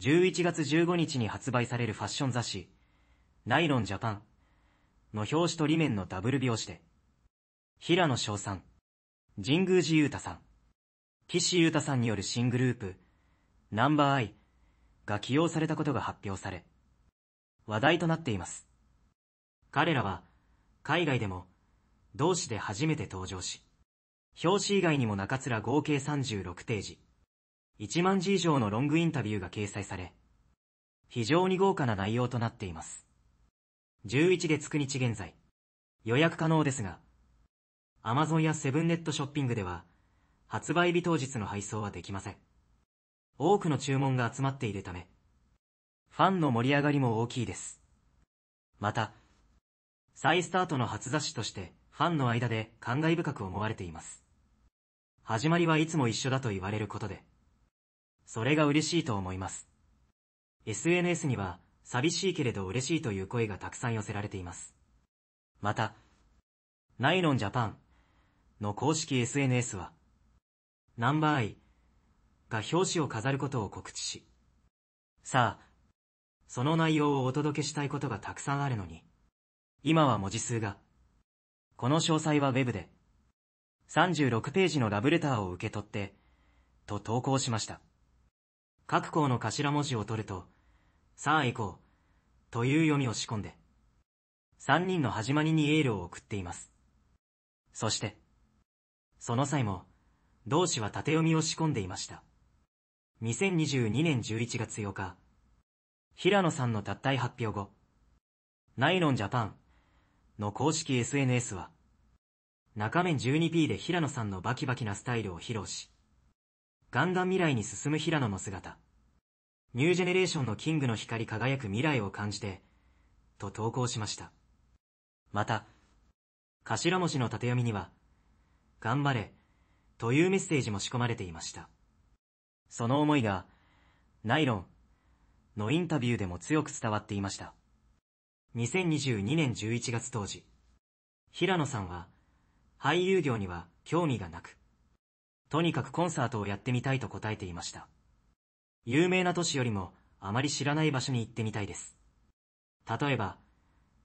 11月15日に発売されるファッション雑誌、ナイロンジャパンの表紙と裏面のダブル表紙で、平野翔さん、神宮寺勇太さん、岸優太さんによる新グループ、ナンバーアイが起用されたことが発表され、話題となっています。彼らは、海外でも、同志で初めて登場し、表紙以外にも中面合計36ページ、1万字以上のロングインタビューが掲載され、非常に豪華な内容となっています。11月9日現在、予約可能ですが、Amazon やセブンネットショッピングでは、発売日当日の配送はできません。多くの注文が集まっているため、ファンの盛り上がりも大きいです。また、再スタートの初雑誌として、ファンの間で感慨深く思われています。始まりはいつも一緒だと言われることで、それが嬉しいと思います。SNS には、寂しいけれど嬉しいという声がたくさん寄せられています。また、ナイロンジャパンの公式 SNS は、ナンバーアイが表紙を飾ることを告知し、さあ、その内容をお届けしたいことがたくさんあるのに、今は文字数が、この詳細は Web で、36ページのラブレターを受け取って、と投稿しました。各校の頭文字を取ると、さあ行こう、という読みを仕込んで、3人の始まりにエールを送っています。そして、その際も、同志は縦読みを仕込んでいました。2022年11月8日、平野さんの脱退発表後、ナイロンジャパンの公式 SNS は、中面 12P で平野さんのバキバキなスタイルを披露し、ガンガン未来に進む平野の姿。ニュージェネレーションのキングの光輝く未来を感じて、と投稿しました。また、頭文字の縦読みには、頑張れ、というメッセージも仕込まれていました。その思いが、ナイロンのインタビューでも強く伝わっていました。2022年11月当時、平野さんは、俳優業には興味がなく、とにかくコンサートをやってみたいと答えていました。有名な都市よりもあまり知らない場所に行ってみたいです。例えば、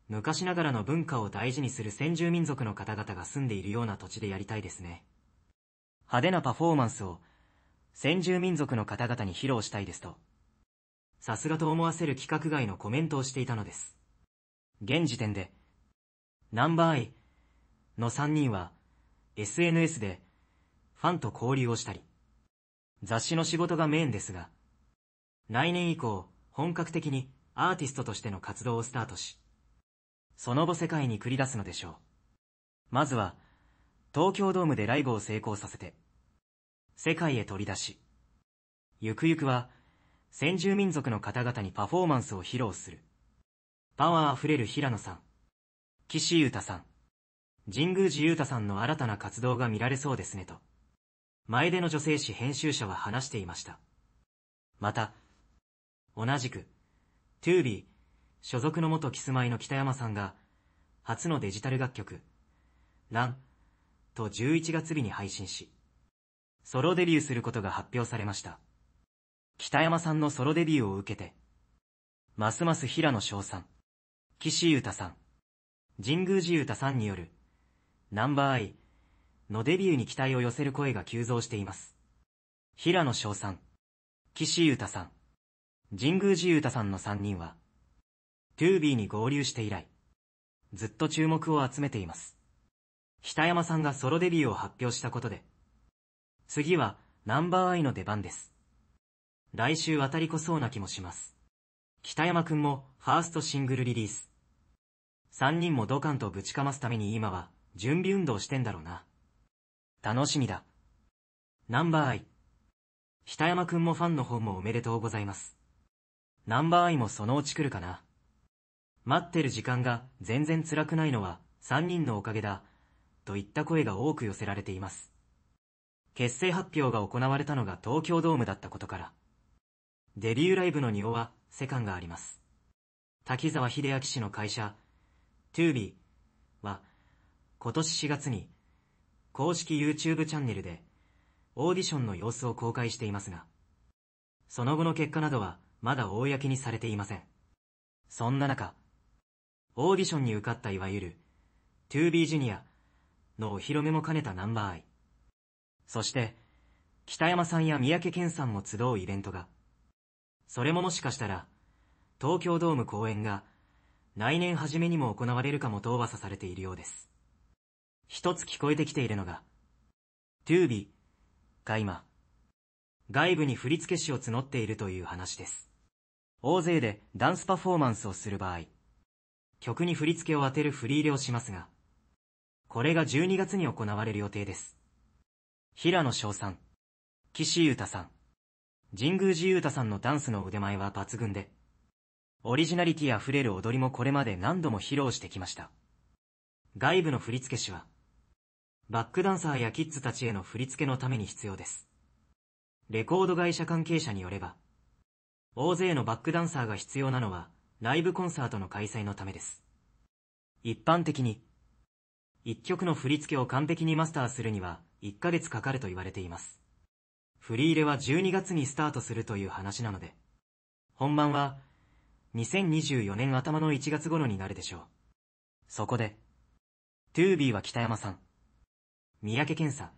昔ながらの文化を大事にする先住民族の方々が住んでいるような土地でやりたいですね。派手なパフォーマンスを先住民族の方々に披露したいですと、さすがと思わせる企画外のコメントをしていたのです。現時点で、ナンバーアイの3人は SNS でファンと交流をしたり、雑誌の仕事がメインですが、来年以降、本格的にアーティストとしての活動をスタートし、その後世界に繰り出すのでしょう。まずは、東京ドームでライブを成功させて、世界へ取り出し、ゆくゆくは、先住民族の方々にパフォーマンスを披露する。パワーあふれる平野さん、岸優太さん、神宮寺優太さんの新たな活動が見られそうですねと。前出の女性誌編集者は話していました。また、同じく、t ビ b 所属の元キスマイの北山さんが、初のデジタル楽曲、ランと11月日に配信し、ソロデビューすることが発表されました。北山さんのソロデビューを受けて、ますます平野翔さん、岸優太さん、神宮寺優太さんによる、ナンバーアイ、のデビューに期待を寄せる声が急増しています。平野翔さん、岸優太さん、神宮寺優太さんの3人は、トゥービーに合流して以来、ずっと注目を集めています。北山さんがソロデビューを発表したことで、次はナンバーアイの出番です。来週当たりこそうな気もします。北山くんもファーストシングルリリース。3人もドカンとぶちかますために今は準備運動してんだろうな。楽しみだ。ナンバーアイ。北山くんもファンの方もおめでとうございます。ナンバーアイもそのうち来るかな。待ってる時間が全然辛くないのは3人のおかげだ、といった声が多く寄せられています。結成発表が行われたのが東京ドームだったことから。デビューライブの匂はカンがあります。滝沢秀明氏の会社、トゥービーは今年4月に公式 YouTube チャンネルで、オーディションの様子を公開していますが、その後の結果などは、まだ公にされていません。そんな中、オーディションに受かったいわゆる、2B ジュニアのお披露目も兼ねたナンバーアイ。そして、北山さんや三宅健さんも集うイベントが、それももしかしたら、東京ドーム公演が、来年初めにも行われるかもと噂されているようです。一つ聞こえてきているのが、t ー b e が今、外部に振付師を募っているという話です。大勢でダンスパフォーマンスをする場合、曲に振付を当てる振り入れをしますが、これが12月に行われる予定です。平野翔さん、岸優太さん、神宮寺優太さんのダンスの腕前は抜群で、オリジナリティ溢れる踊りもこれまで何度も披露してきました。外部の振付師は、バックダンサーやキッズたちへの振り付けのために必要です。レコード会社関係者によれば、大勢のバックダンサーが必要なのは、ライブコンサートの開催のためです。一般的に、一曲の振り付けを完璧にマスターするには、1ヶ月かかると言われています。振り入れは12月にスタートするという話なので、本番は、2024年頭の1月頃になるでしょう。そこで、トゥービーは北山さん。三宅健さん、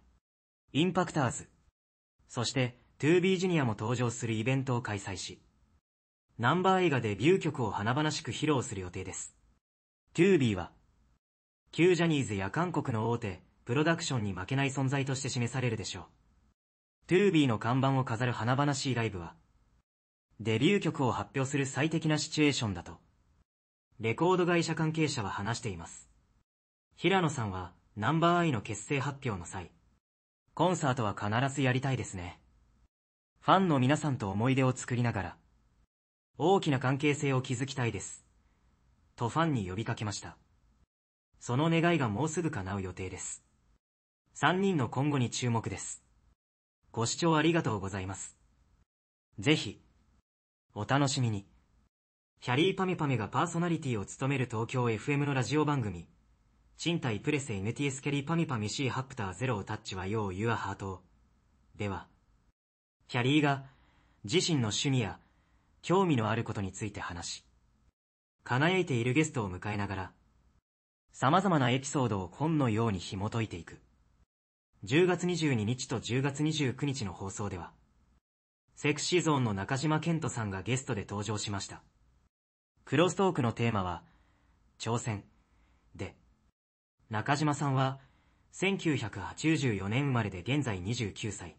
インパクターズ、そして 2B ジュニアも登場するイベントを開催し、ナンバー映画デビュー曲を華々しく披露する予定です。2B は、旧ジャニーズや韓国の大手、プロダクションに負けない存在として示されるでしょう。2B の看板を飾る華々しいライブは、デビュー曲を発表する最適なシチュエーションだと、レコード会社関係者は話しています。平野さんは、ナンバーアイの結成発表の際、コンサートは必ずやりたいですね。ファンの皆さんと思い出を作りながら、大きな関係性を築きたいです。とファンに呼びかけました。その願いがもうすぐ叶う予定です。3人の今後に注目です。ご視聴ありがとうございます。ぜひ、お楽しみに。キャリーパメパメがパーソナリティを務める東京 FM のラジオ番組、賃貸プレセ NTS ケリパミパミシーハプターゼロタッチはようユアハート。では、キャリーが自身の趣味や興味のあることについて話し、輝いているゲストを迎えながら、様々なエピソードを本のように紐解いていく。10月22日と10月29日の放送では、セクシーゾーンの中島健人さんがゲストで登場しました。クロストークのテーマは、挑戦、で、中島さんは1984年生まれで現在29歳。